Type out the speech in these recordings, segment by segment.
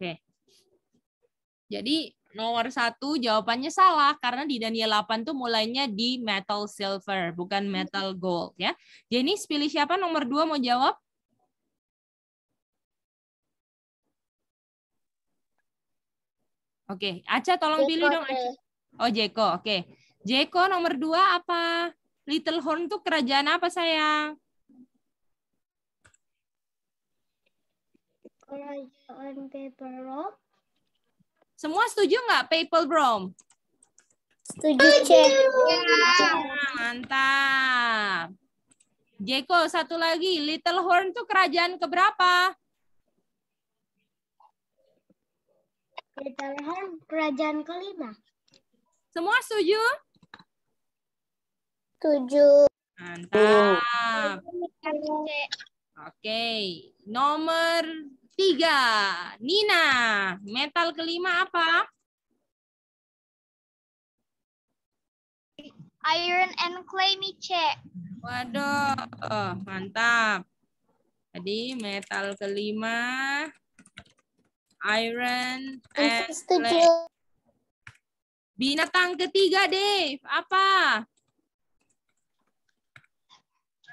Oke. Jadi nomor satu jawabannya salah karena di Daniel 8 tuh mulainya di metal silver bukan hmm. metal gold ya. Jadi pilih siapa nomor dua mau jawab? Oke, Aca tolong Jeko, pilih dong Aca. Oh Jeko, oke. Jeko nomor dua apa? Little Horn tuh kerajaan apa sayang? kerajaan paper Semua setuju nggak paper room? Setuju, Cek. Ya, mantap. Jeko, satu lagi. Little Horn tuh kerajaan keberapa? Little Horn kerajaan kelima. Semua setuju? Setuju. Mantap. Oke. Okay. Nomor tiga. Nina, metal kelima apa? Iron and clay Miche. Waduh, oh, mantap. Jadi metal kelima iron and clay. Binatang ketiga, Dave, apa?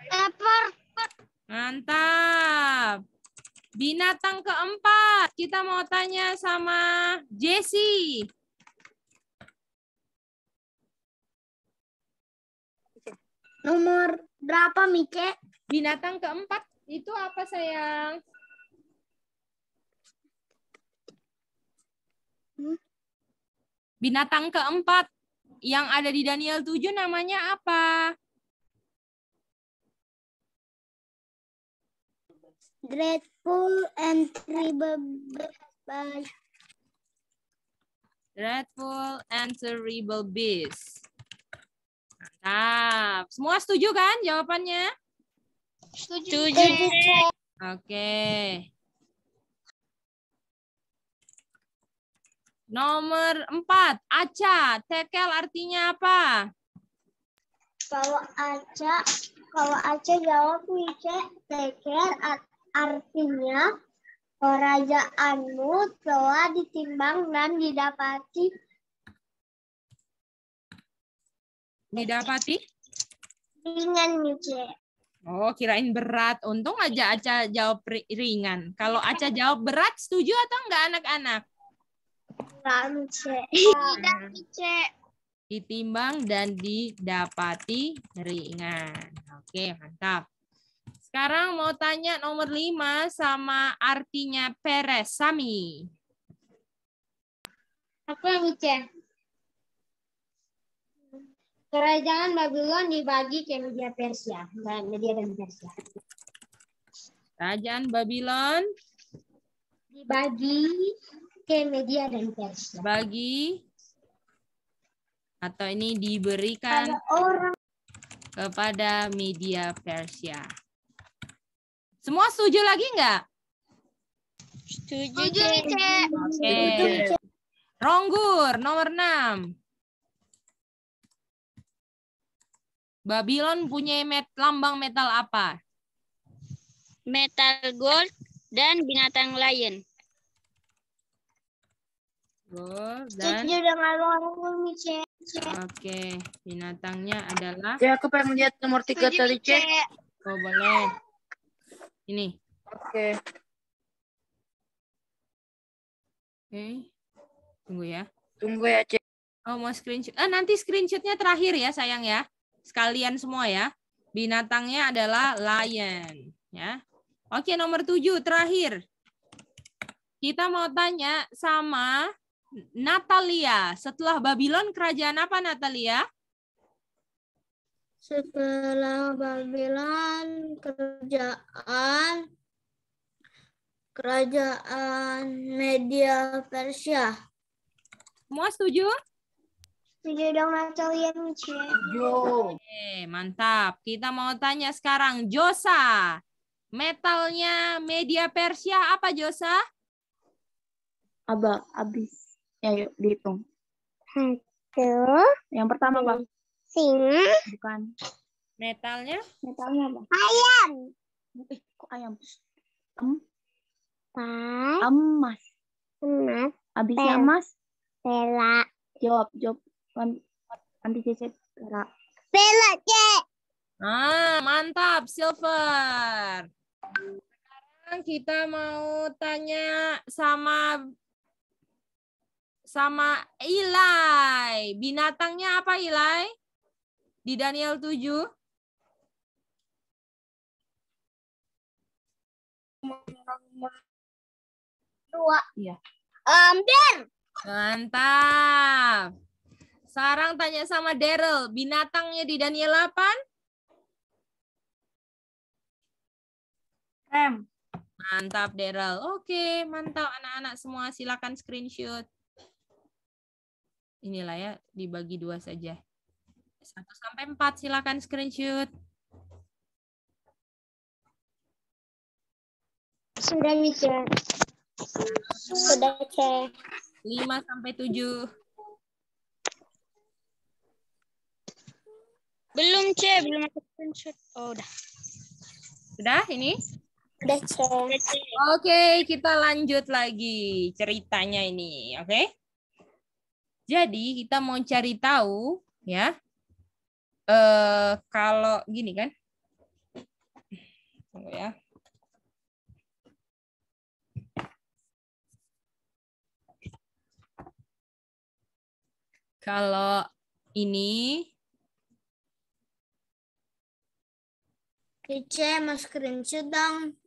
Leopard. Mantap. Binatang keempat, kita mau tanya sama Jesse. Nomor berapa, Mike? Binatang keempat itu apa, sayang? Hmm? Binatang keempat yang ada di Daniel 7 namanya apa? dreadful and terrible beast. Dreadful and terrible beast. Mantap. Semua setuju kan jawabannya? Setuju. Oke. Okay. Nomor empat, Aca. Tekel artinya apa? Bawa aca kalau Aceh jawab nih Ceh, teker artinya kerajaanmu telah ditimbang dan didapati. Didapati? Ringan nih Oh, kirain berat. Untung aja Aca jawab ringan. Kalau Aca jawab berat, setuju atau enggak anak-anak? Enggak, Mice. Tidak, Mice ditimbang dan didapati ringan. Oke, mantap. Sekarang mau tanya nomor 5 sama artinya peres. Sami. Apa, yang ucap? Kerajaan Babylon dibagi ke media Persia, dan media dan Persia. Kerajaan Babylon dibagi ke media dan Persia. Bagi atau ini diberikan orang. kepada media Persia. Semua setuju lagi nggak? Setuju, Oke. Okay. Ronggur, nomor 6. Babylon punya met lambang metal apa? Metal gold dan binatang lain. Gold dan... Setuju dengan Ronggur, Michel. Oke, binatangnya adalah. Ya, aku pengen lihat nomor tiga tadi, C. Oh, boleh. Ini. Oke. Oke. Tunggu ya. Tunggu ya, cek. Oh, mau screenshot. Eh, nanti screenshotnya terakhir ya, sayang ya. Sekalian semua ya. Binatangnya adalah lion. Ya. Oke, nomor tujuh, terakhir. Kita mau tanya sama Natalia. Setelah Babylon kerajaan apa Natalia? Setelah Babylon kerajaan kerajaan media Persia. Semua setuju? Setuju dong Natalia Michi. Oke, mantap. Kita mau tanya sekarang Josa. Metalnya media Persia apa Josa? Aba, abis. Ya, yuk dihitung. Satu. Yang pertama bang Singa. Bukan. Metalnya? Metalnya apa? Ayam. Eh, kok ayam? Em. Pas. Emas. Emas. Habisnya Pel. emas? Perak. Jawab, jawab. Nanti cece perak. Perak, cek. Ah, mantap, silver. Sekarang kita mau tanya sama sama Ilai. Binatangnya apa Ilai? Di Daniel 7? Dua. Iya. Um, Mantap. Sekarang tanya sama Daryl, binatangnya di Daniel 8? m Mantap, Daryl. Oke, mantap anak-anak semua. Silakan screenshot inilah ya dibagi dua saja. 1 sampai 4 silakan screenshot. Sudah Mica. Sudah cek. 5 sampai 7. Belum C, belum aku screenshot. Oh, udah. Sudah ini? Sudah cek. Oke, okay, kita lanjut lagi ceritanya ini, oke? Okay? Jadi kita mau cari tahu ya eh, kalau gini kan. Tunggu ya. Kalau ini Kece, mau screenshot dong.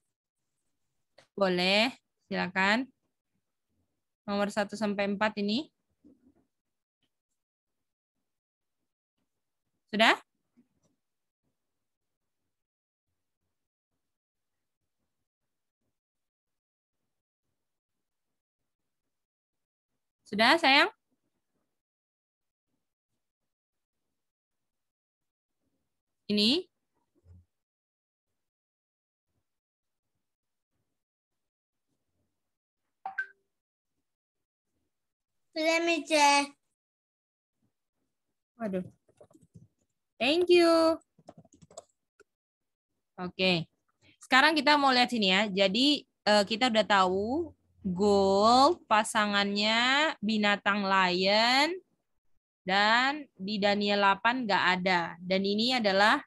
Boleh, silakan. Nomor 1 sampai 4 ini. Sudah? Sudah, sayang? Ini. Sudah, Mice. Waduh. Thank you. Oke. Okay. Sekarang kita mau lihat sini ya. Jadi uh, kita udah tahu gold pasangannya binatang lion dan di Daniel 8 nggak ada. Dan ini adalah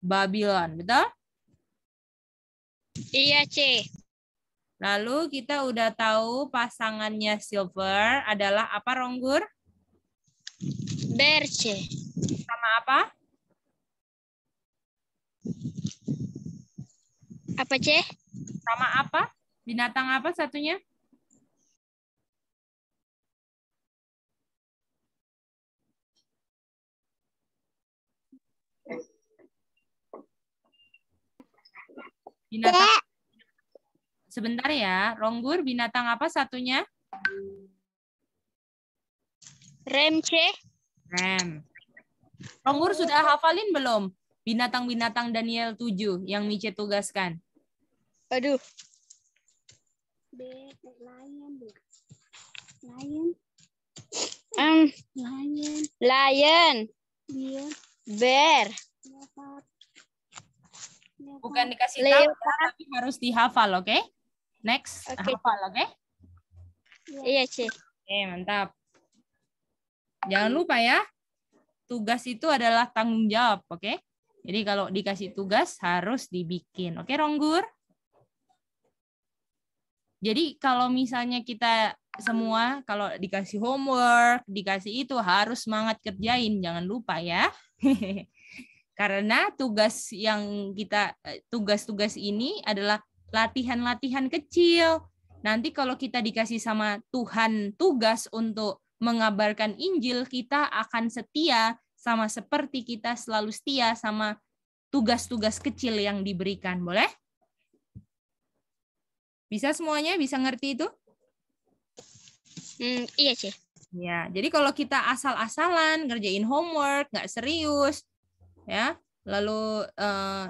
Babylon, betul? Iya, C. Lalu kita udah tahu pasangannya silver adalah apa, Ronggur? Berce. Sama apa? Apa, C? Sama apa? Binatang apa satunya? Binatang. Sebentar ya, Ronggur binatang apa satunya? Remce. Keren. Rongur sudah hafalin belum? Binatang-binatang Daniel 7 yang Mice tugaskan. Aduh. Bear, lion, lion, um, lion, lion, bear, Bukan dikasih tahu, tapi harus dihafal, oke? Okay? Next, okay. hafal, oke? Okay? Iya, yeah. Cik. Oke, okay, mantap. Jangan lupa ya, tugas itu adalah tanggung jawab, oke? Okay? Jadi kalau dikasih tugas harus dibikin. Oke, okay, Ronggur? Jadi kalau misalnya kita semua kalau dikasih homework, dikasih itu harus semangat kerjain, jangan lupa ya. Karena tugas yang kita eh, tugas-tugas ini adalah latihan-latihan kecil. Nanti kalau kita dikasih sama Tuhan tugas untuk mengabarkan Injil, kita akan setia sama seperti kita selalu setia sama tugas-tugas kecil yang diberikan. Boleh? Bisa semuanya? Bisa ngerti itu? Hmm, iya, sih. Ya, jadi kalau kita asal-asalan ngerjain homework, nggak serius, ya, lalu eh,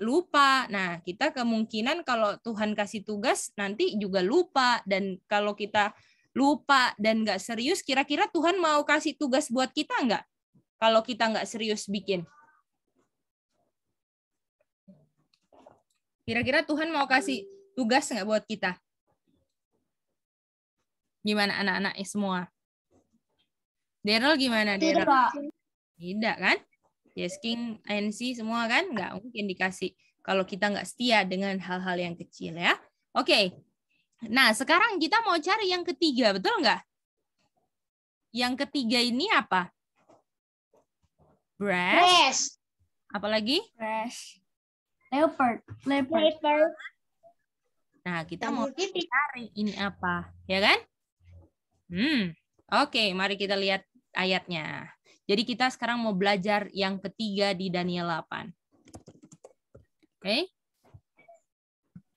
lupa. Nah, kita kemungkinan kalau Tuhan kasih tugas nanti juga lupa dan kalau kita lupa dan nggak serius, kira-kira Tuhan mau kasih tugas buat kita nggak? Kalau kita nggak serius bikin. Kira-kira Tuhan mau kasih tugas nggak buat kita? Gimana anak-anak ya semua? Daryl gimana? Daryl? Tidak kan? Yes, King, NC semua kan? Nggak mungkin dikasih kalau kita nggak setia dengan hal-hal yang kecil ya. Oke, okay. Nah, sekarang kita mau cari yang ketiga, betul nggak? Yang ketiga ini apa? brush Apa Apalagi? Brass. Leopard. Leopard. Nah, kita mau cari ini apa, ya kan? Hmm. Oke, mari kita lihat ayatnya. Jadi kita sekarang mau belajar yang ketiga di Daniel 8. Oke.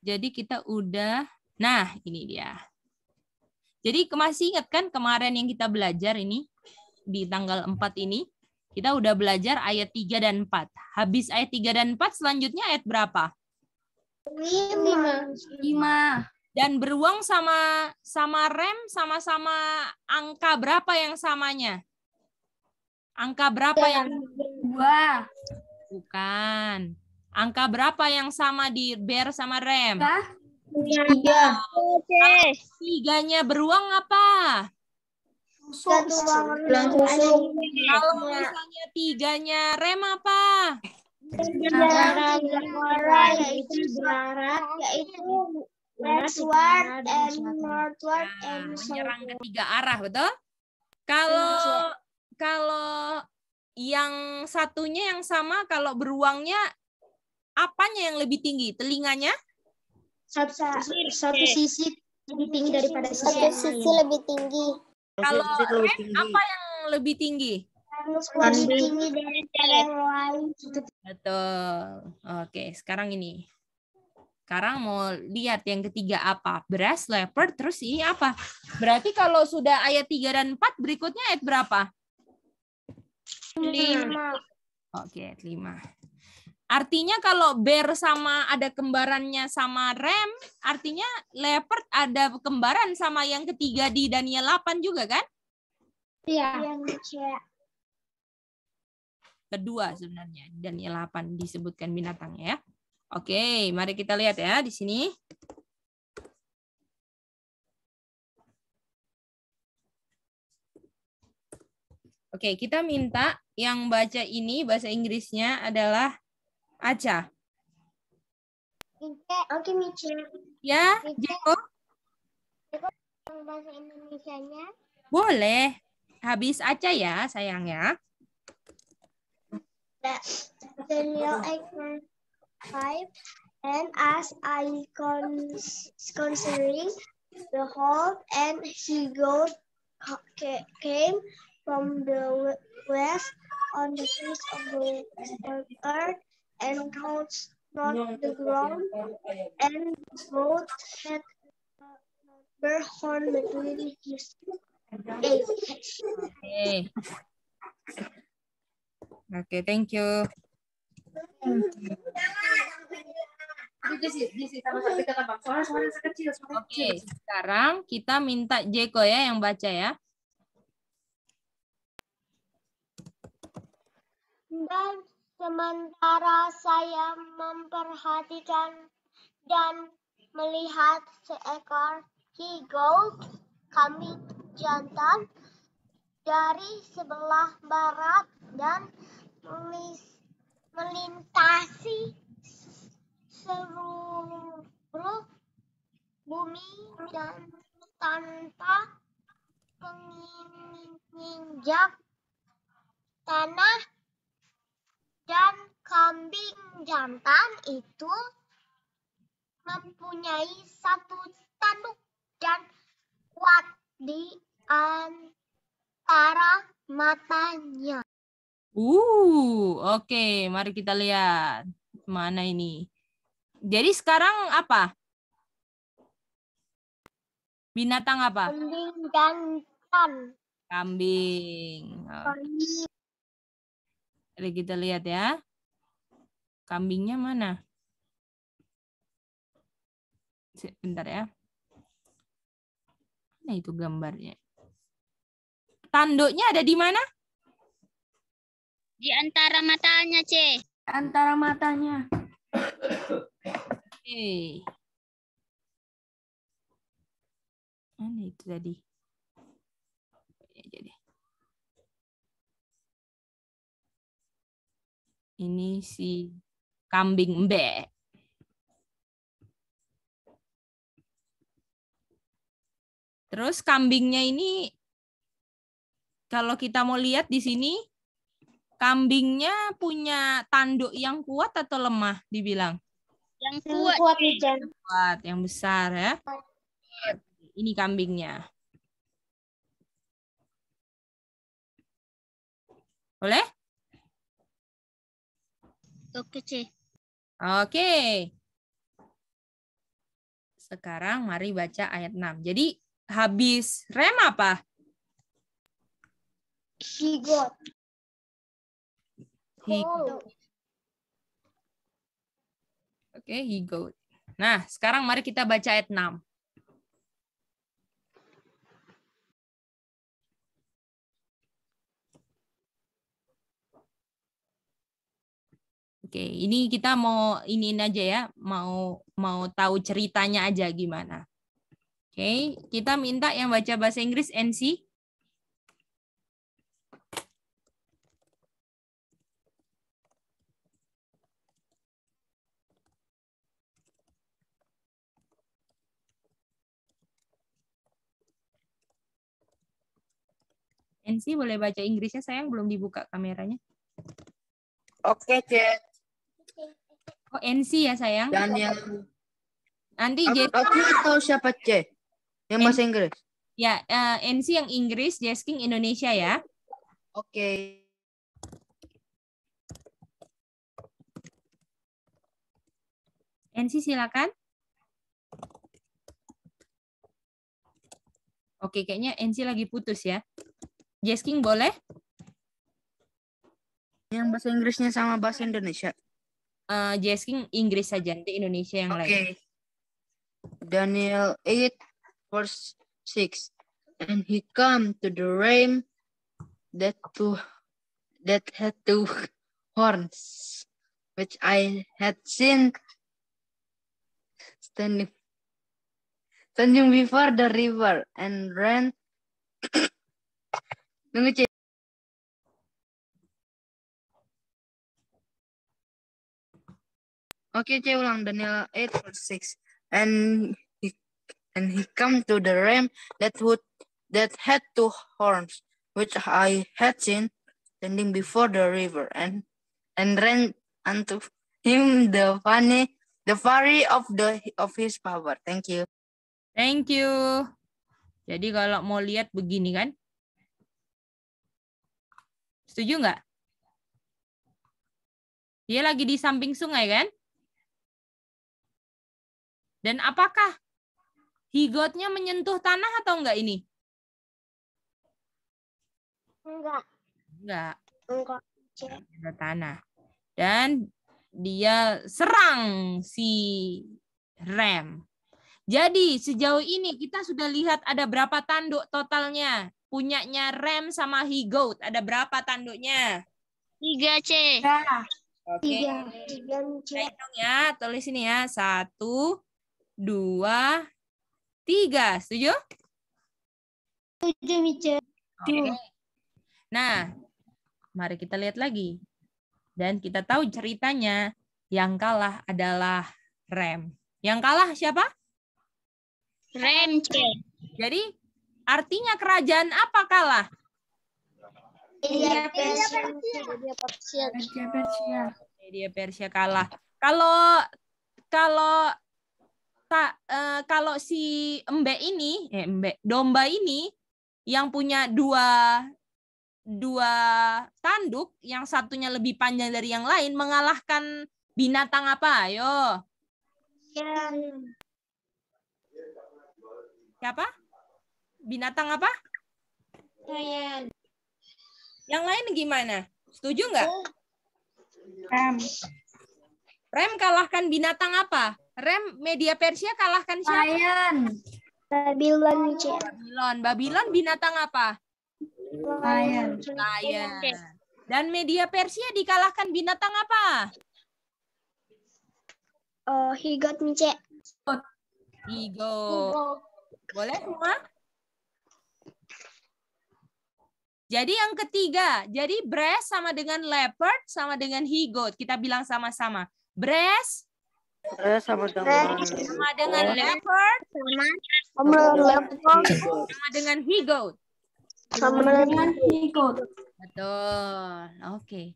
Jadi kita udah Nah, ini dia. Jadi masih ingat kan kemarin yang kita belajar ini di tanggal 4 ini? Kita udah belajar ayat 3 dan 4. Habis ayat 3 dan 4 selanjutnya ayat berapa? 5. 5. Dan beruang sama sama rem sama-sama angka berapa yang samanya? Angka berapa yang dua? Bukan. Angka berapa yang sama di bear sama rem? Bah? Tiga. Tiganya beruang apa? Satu Kalau misalnya tiganya rem apa? Negara negara yaitu barat yaitu westward and northward nah, and menyerang ketiga arah betul? Kalau kalau yang satunya yang sama kalau beruangnya apanya yang lebih tinggi? Telinganya? satu, satu sisi lebih tinggi daripada sisi satu sisi lebih tinggi. Kalau apa yang lebih tinggi? Lebih tinggi dari yang lain. Gitu. Betul. Oke, sekarang ini. Sekarang mau lihat yang ketiga apa? Beras, leopard, terus ini apa? Berarti kalau sudah ayat tiga dan empat, berikutnya ayat berapa? Lima. Oke, ayat 5. Artinya kalau bear sama ada kembarannya sama rem, artinya leopard ada kembaran sama yang ketiga di Daniel 8 juga kan? Iya. iya Kedua sebenarnya Daniel 8 disebutkan binatangnya ya. Oke, mari kita lihat ya di sini. Oke, kita minta yang baca ini bahasa Inggrisnya adalah Acha. Oke, Michi. Ya, Jeko. bahasa Indonesianya? Boleh. Habis aja ya, sayang ya. you ya, Aikman five and as I cons considering the hall and he go came from the west on the face of the earth and touched not the ground, and both had their horn between his eight. Okay. Okay, thank you. Oke, okay, sekarang kita minta Jeko ya yang baca ya. Dan Sementara saya memperhatikan dan melihat seekor higold kambing jantan dari sebelah barat dan melintasi seluruh bumi dan tanpa menginjak tanah dan kambing jantan itu mempunyai satu tanduk dan kuat di antara matanya. Uh, oke, okay. mari kita lihat mana ini. Jadi sekarang apa? Binatang apa? Kambing jantan. Kambing. Kambing. Jadi kita lihat ya. Kambingnya mana? Bentar ya. nah itu gambarnya? Tanduknya ada di mana? Di antara matanya, C. Antara matanya. Oke. Mana itu tadi? Ini si kambing mbe. Terus kambingnya ini kalau kita mau lihat di sini kambingnya punya tanduk yang kuat atau lemah dibilang? Yang kuat, yang kuat, yang kuat, yang besar ya. Ini kambingnya. Boleh? Oke, C. Oke. Sekarang mari baca ayat 6. Jadi habis rem apa? He got. He got. Oke, okay, he got. Nah, sekarang mari kita baca ayat 6. Oke, ini kita mau iniin aja ya, mau mau tahu ceritanya aja gimana. Oke, kita minta yang baca bahasa Inggris NC. NC boleh baca Inggrisnya sayang belum dibuka kameranya. Oke, okay, Cek. Oh, NC ya sayang. Dan yang nanti aku, aku tahu siapa ya, eh, C yang bahasa Inggris. Ya, uh, NC yang Inggris, Jasking Indonesia ya. Oke. Okay. NC silakan. Oke, kayaknya NC lagi putus ya. Jasking boleh? Yang bahasa Inggrisnya sama bahasa Indonesia uh, eh, JS King Inggris saja nanti Indonesia yang okay. lain. Daniel 8 verse 6 and he come to the ram that to that had two horns which I had seen standing standing before the river and ran Okay, C ulang Daniel 8 verse 6. And he and he come to the ram that would that had two horns, which I had seen standing before the river, and and ran unto him the funny the fury of the of his power. Thank you. Thank you. Jadi kalau mau lihat begini kan? Setuju nggak? Dia lagi di samping sungai kan? Dan apakah higotnya menyentuh tanah atau enggak ini? Enggak. Enggak. Enggak. tanah. Dan dia serang si Rem. Jadi sejauh ini kita sudah lihat ada berapa tanduk totalnya. Punyanya Rem sama Higot. Ada berapa tanduknya? 3C. Tiga. Oke. Okay. Tiga. Tiga. Saya hitung ya. Tulis ini ya. Satu, dua, tiga. Setuju? Setuju, Mice. Okay. Nah, mari kita lihat lagi. Dan kita tahu ceritanya yang kalah adalah Rem. Yang kalah siapa? Rem, C. Jadi artinya kerajaan apa kalah? Media Persia. Media Persia. Media Persia. Media Persia kalah. Kalau kalau tak uh, eh, kalau si Mbak ini, eh, domba ini yang punya dua dua tanduk yang satunya lebih panjang dari yang lain mengalahkan binatang apa? Ayo. Yang Siapa? Binatang apa? Lion. Yang lain gimana? Setuju nggak? Iya. Rem. Rem kalahkan binatang apa? Rem, media Persia kalahkan siapa? Lion. Babylon. Babylon. Babylon binatang apa? Lion. Lion. Dan media Persia dikalahkan binatang apa? Oh, higot He Higot. Boleh semua? Jadi yang ketiga, jadi breast sama dengan leopard sama dengan higot. Kita bilang sama-sama. Breast Eh, sama dengan eh, sama dengan eh. leopard sama sama leopard sama dengan he goat. Sama dengan he goat. Betul. Oke. Okay.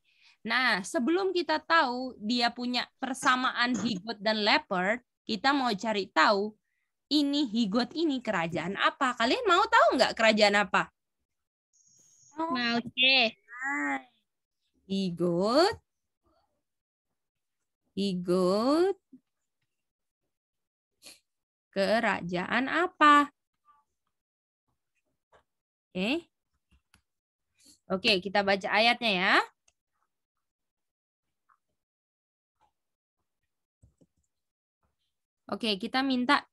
Nah, sebelum kita tahu dia punya persamaan he goat dan leopard, kita mau cari tahu ini he goat ini kerajaan apa. Kalian mau tahu nggak kerajaan apa? Mau he goat he goat kerajaan apa? Oke. Okay. okay, kita baca ayatnya ya. Oke, okay, kita minta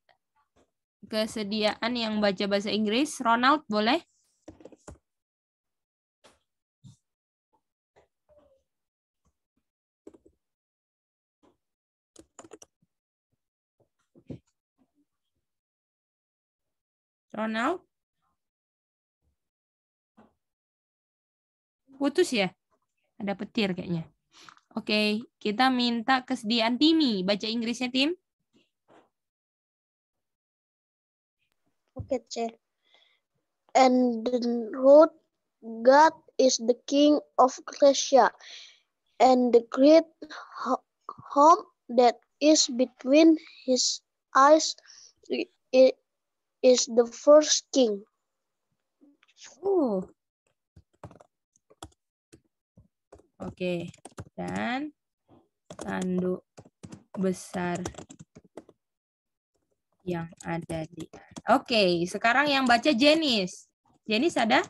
kesediaan yang baca bahasa Inggris. Ronald, boleh? Ronald? Putus ya? Ada petir kayaknya. Oke, kita minta kesediaan Timi. Baca Inggrisnya, Tim. Oke, okay, And the root God is the King of Grecia, and the great home that is between his eyes is the first king. Oh. Oke, dan tanduk besar yang ada di. Oke, sekarang yang baca Jenis. Jenis ada?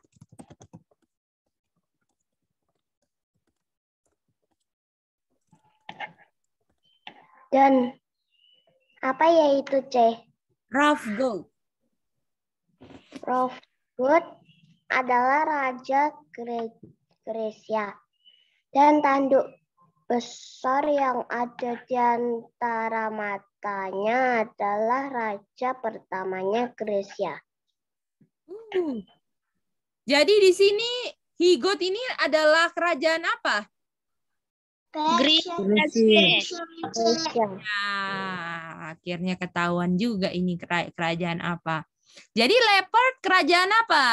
Dan apa yaitu C? Rough gold. Prof. adalah Raja Gresia dan tanduk besar yang ada di antara matanya adalah raja pertamanya Gresia. Hmm. Jadi di sini Higot ini adalah kerajaan apa? Gresia. Nah, ya, akhirnya ketahuan juga ini kerajaan apa. Jadi leopard kerajaan apa?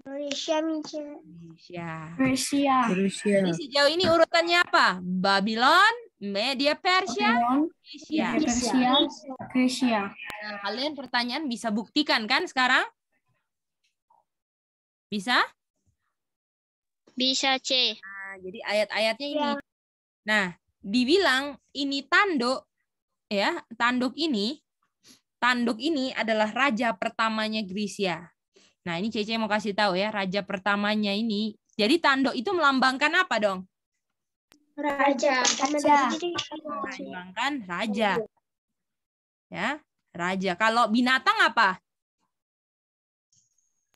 Rusia, Rusia. Rusia. Rusia. Jadi sejauh ini urutannya apa? Babylon, media Persia, Persia. Persia, Persia. Nah, kalian pertanyaan bisa buktikan kan sekarang? Bisa? Bisa, C. Nah, jadi ayat-ayatnya ini. Ya. Nah, dibilang ini tanduk ya, tanduk ini Tanduk ini adalah raja pertamanya Grisia. Nah, ini Cece mau kasih tahu ya, raja pertamanya ini. Jadi tanduk itu melambangkan apa dong? Raja. Raja. Nah, melambangkan raja. Ya, raja. Kalau binatang apa?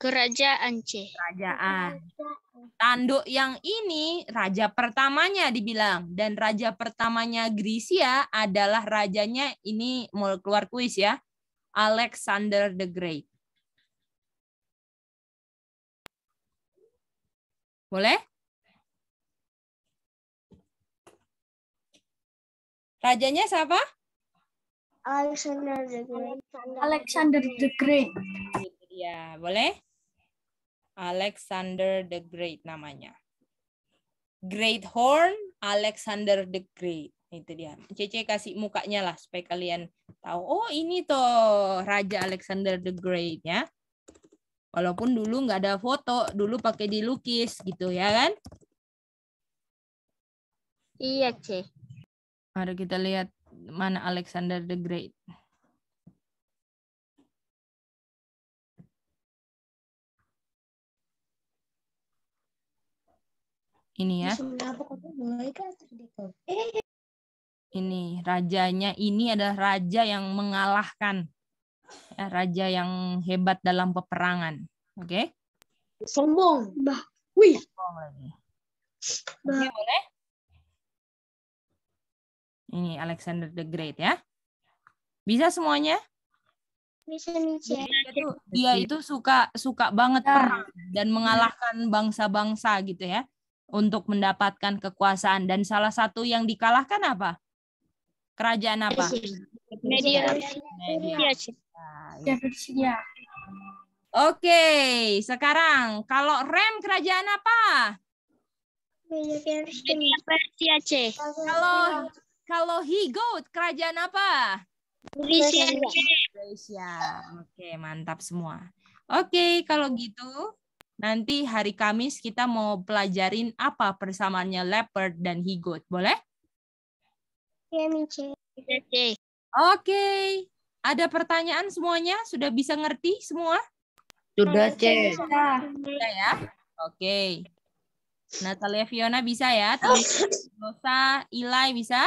Kerajaan, C. Kerajaan. Tanduk yang ini raja pertamanya dibilang dan raja pertamanya Grisia adalah rajanya ini mau keluar kuis ya. Alexander the Great. Boleh? Rajanya siapa? Alexander the Great. Alexander the Great. Ya, boleh? Alexander the Great namanya. Great Horn, Alexander the Great itu dia Cece kasih mukanya lah supaya kalian tahu oh ini tuh Raja Alexander the Great ya walaupun dulu nggak ada foto dulu pakai dilukis gitu ya kan iya C mari kita lihat mana Alexander the Great ini ya ini rajanya ini adalah raja yang mengalahkan ya, raja yang hebat dalam peperangan oke okay? sombong bah wih sombong Okay, boleh ini Alexander the Great ya bisa semuanya bisa bisa. dia itu suka suka banget nah. perang dan mengalahkan bangsa-bangsa gitu ya untuk mendapatkan kekuasaan dan salah satu yang dikalahkan apa Kerajaan apa? Media. Media. Media. Ya, Oke, sekarang kalau rem kerajaan apa? Media Persia C. Kalau kalau goat kerajaan apa? Malaysia. Persia. Oke, mantap semua. Oke, kalau gitu nanti hari Kamis kita mau pelajarin apa persamaannya leopard dan he goat, Boleh? Iya, Mice. Oke. Oke. Ada pertanyaan semuanya? Sudah bisa ngerti semua? Sudah, C. Sudah. ya? Oke. Okay. Natalia Fiona bisa ya? Rosa Ilai bisa?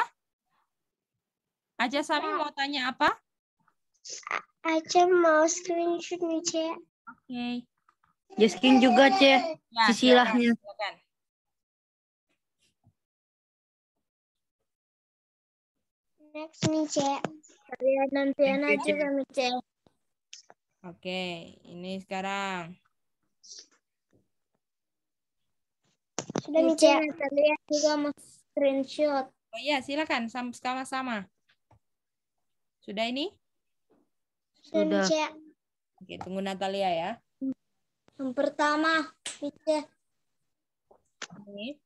Aja Sami mau tanya apa? Aja mau screenshot nih, C. Oke. Okay. Jaskin juga, C. Ya, Sisilahnya. Silakan. silakan. Next nih, C. Kalian nantian aja kami, C. Oke, ini sekarang. Sudah nih, C. Kalian juga mau screenshot. Oh iya, silakan sama-sama. Sudah ini? Sudah. Sudah. Oke, tunggu Natalia ya. Yang pertama, Mice. Ini.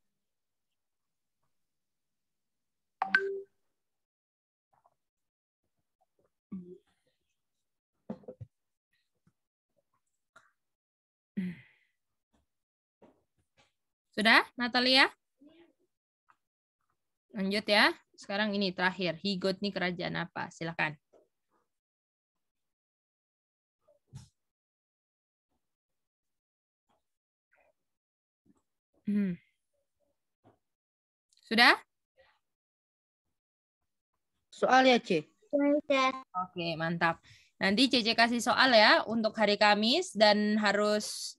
Sudah, Natalia? Lanjut ya. Sekarang ini terakhir. Higot nih kerajaan apa? Silakan. Hmm. Sudah? Soal ya, Cik. Oke, mantap. Nanti CC kasih soal ya untuk hari Kamis dan harus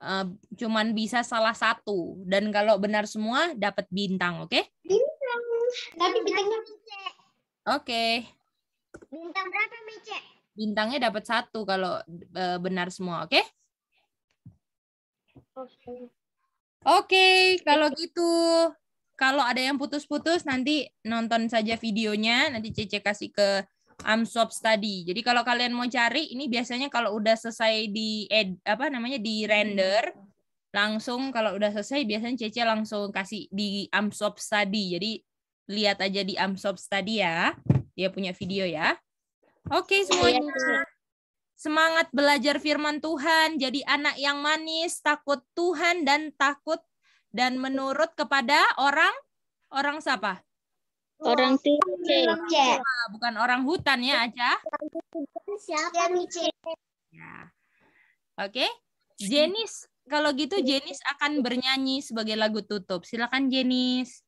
uh, cuman bisa salah satu. Dan kalau benar semua dapat bintang, oke? Okay? Bintang. Tapi bintangnya Oke. Okay. Bintang berapa, Mice? Bintangnya dapat satu kalau uh, benar semua, oke? Okay? Oke. Okay. Oke, okay, kalau gitu kalau ada yang putus-putus nanti nonton saja videonya, nanti Cece kasih ke Amsop Study. Jadi kalau kalian mau cari ini biasanya kalau udah selesai di ed, apa namanya di render langsung kalau udah selesai biasanya Cece langsung kasih di Amsop Study. Jadi lihat aja di Amsop Study ya. Dia punya video ya. Oke iya, semuanya. Semangat belajar firman Tuhan, jadi anak yang manis, takut Tuhan dan takut dan menurut kepada orang orang siapa? Orang tua. Ah, bukan orang hutan ya, Aja. Siapa Ya. Oke. Jenis kalau gitu Jenis akan bernyanyi sebagai lagu tutup. Silakan Jenis.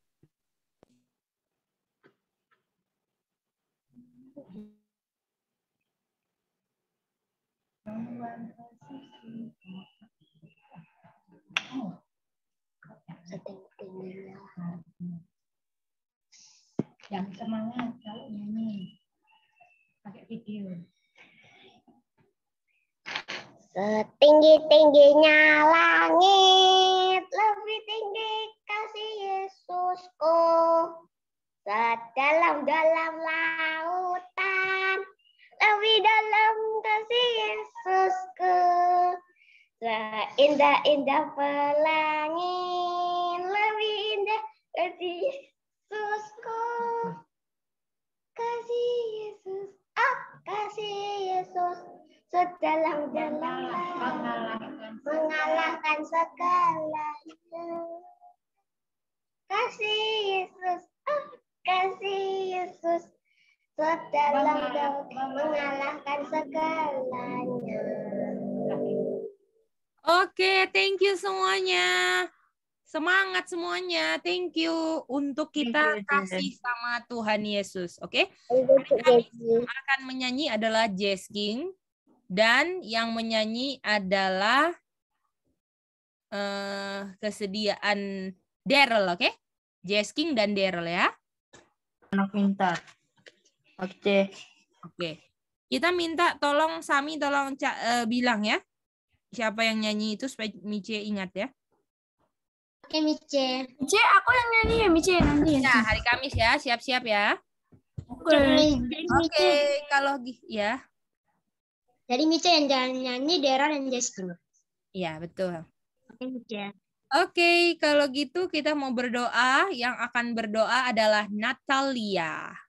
Oh setinggi-tingginya. Yang semangat kalau nyanyi pakai video. Setinggi-tingginya langit, lebih tinggi kasih Yesusku. Sedalam-dalam lautan, lebih dalam kasih Yesusku. Seindah-indah pelan. thank you semuanya. Semangat semuanya. Thank you untuk kita kasih sama Tuhan Yesus, oke? Okay? Kami akan menyanyi adalah Jazz King dan yang menyanyi adalah uh, kesediaan Daryl, oke? Okay? Jazz King dan Daryl ya. Anak minta. Oke. Okay. Oke. Okay. Kita minta tolong Sami tolong uh, bilang ya siapa yang nyanyi itu supaya Mice ingat ya. Oke Mice. Mice aku yang nyanyi ya Mice nanti ya. Nah hari Kamis ya siap-siap ya. Oke. Oke kalau ya. Jadi Mice yang jangan nyanyi, Dera dan Jessica. Iya betul. Oke Mice. Oke, kalau gitu kita mau berdoa. Yang akan berdoa adalah Natalia.